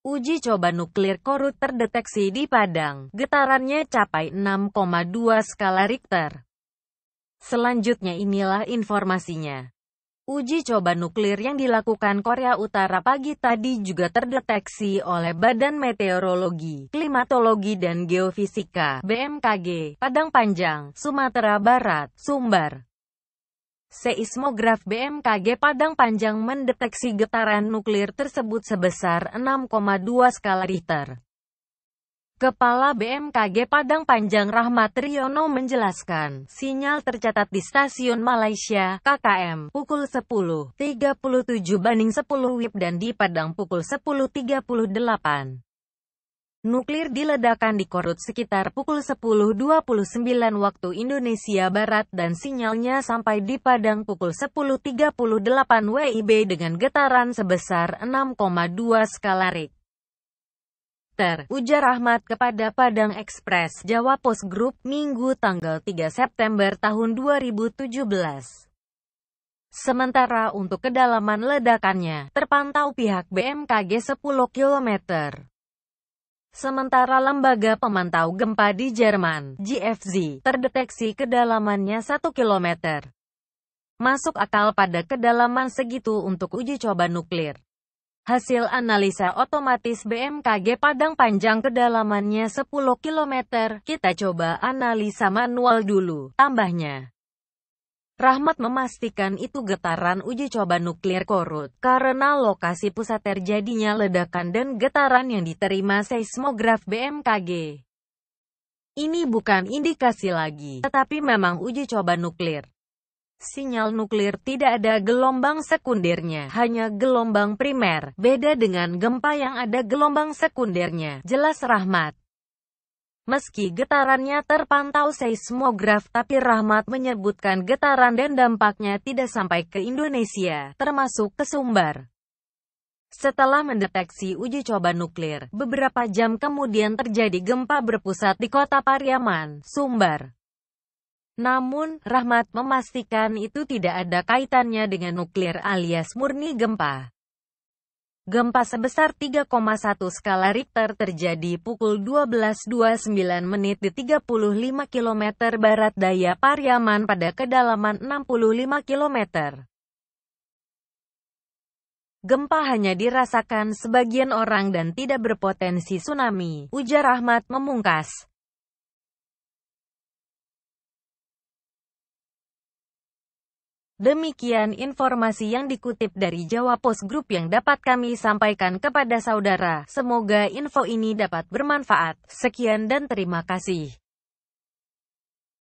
Uji coba nuklir korut terdeteksi di Padang. Getarannya capai 6,2 skala Richter. Selanjutnya inilah informasinya. Uji coba nuklir yang dilakukan Korea Utara pagi tadi juga terdeteksi oleh Badan Meteorologi, Klimatologi dan Geofisika (BMKG) Padang Panjang, Sumatera Barat, Sumbar. Seismograf BMKG Padang Panjang mendeteksi getaran nuklir tersebut sebesar 6,2 skala Richter. Kepala BMKG Padang Panjang Rahmat Riono menjelaskan, sinyal tercatat di stasiun Malaysia, KKM, pukul 10.37 banding 10 WIB dan di Padang pukul 10.38. Nuklir diledakkan di Korut sekitar pukul 10.29 waktu Indonesia Barat dan sinyalnya sampai di Padang pukul 10.38 WIB dengan getaran sebesar 6,2 skala Richter. Ujar Ahmad kepada Padang Express Jawa Post Group Minggu tanggal 3 September tahun 2017. Sementara untuk kedalaman ledakannya, terpantau pihak BMKG 10 km. Sementara lembaga pemantau gempa di Jerman, GFZ, terdeteksi kedalamannya 1 km. Masuk akal pada kedalaman segitu untuk uji coba nuklir. Hasil analisa otomatis BMKG Padang Panjang kedalamannya 10 km. Kita coba analisa manual dulu, tambahnya. Rahmat memastikan itu getaran uji coba nuklir Korut, karena lokasi pusat terjadinya ledakan dan getaran yang diterima seismograf BMKG. Ini bukan indikasi lagi, tetapi memang uji coba nuklir. Sinyal nuklir tidak ada gelombang sekundernya, hanya gelombang primer, beda dengan gempa yang ada gelombang sekundernya, jelas Rahmat. Meski getarannya terpantau seismograf tapi Rahmat menyebutkan getaran dan dampaknya tidak sampai ke Indonesia, termasuk ke Sumbar. Setelah mendeteksi uji coba nuklir, beberapa jam kemudian terjadi gempa berpusat di kota Pariaman, Sumbar. Namun, Rahmat memastikan itu tidak ada kaitannya dengan nuklir alias murni gempa. Gempa sebesar 3,1 skala Richter terjadi pukul 12.29 menit di 35 km barat daya Pariaman pada kedalaman 65 km. Gempa hanya dirasakan sebagian orang dan tidak berpotensi tsunami, ujar Ahmad memungkas. Demikian informasi yang dikutip dari Jawa Post Group yang dapat kami sampaikan kepada saudara. Semoga info ini dapat bermanfaat. Sekian dan terima kasih.